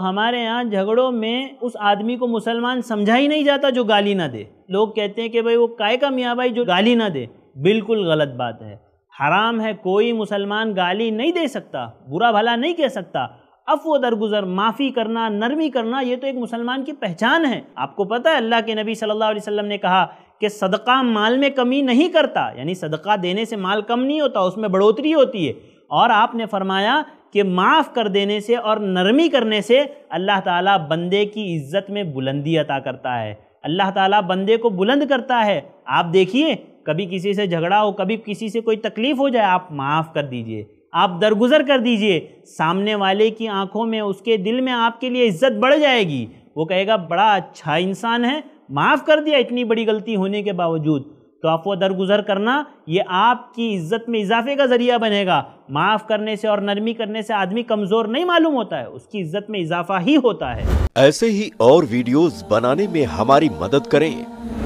हमारे यहाँ झगड़ों में उस आदमी को मुसलमान समझा ही नहीं जाता जो गाली ना दे लोग कहते हैं कि भाई वो काय का मियाँ भाई जो गाली ना दे बिल्कुल गलत बात है हराम है कोई मुसलमान गाली नहीं दे सकता बुरा भला नहीं कह सकता अफव दरगुजर माफ़ी करना नरमी करना ये तो एक मुसलमान की पहचान है आपको पता है अल्लाह के नबी सल्लल्लाहु अलैहि वसल्लम ने कहा कि सदका माल में कमी नहीं करता यानी सदका देने से माल कम नहीं होता उसमें बढ़ोतरी होती है और आपने फरमाया कि माफ़ कर देने से और नरमी करने से अल्लाह ताला बंदे की इज्जत में बुलंदी अता करता है अल्लाह ताला बंदे को बुलंद करता है आप देखिए कभी किसी से झगड़ा हो कभी किसी से कोई तकलीफ़ हो जाए आप माफ़ कर दीजिए आप दरगुजर कर दीजिए सामने वाले की आंखों में उसके दिल में आपके लिए इज्जत बढ़ जाएगी वो कहेगा बड़ा अच्छा इंसान है माफ़ कर दिया इतनी बड़ी गलती होने के बावजूद तो आप वो दरगुजर करना ये आपकी इज्जत में इजाफे का ज़रिया बनेगा माफ़ करने से और नरमी करने से आदमी कमज़ोर नहीं मालूम होता है उसकी इज्जत में इजाफा ही होता है ऐसे ही और वीडियोस बनाने में हमारी मदद करें